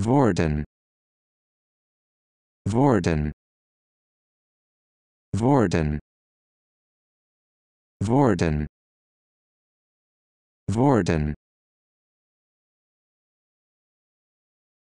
Vorden Vorden Vorden Vorden Vorden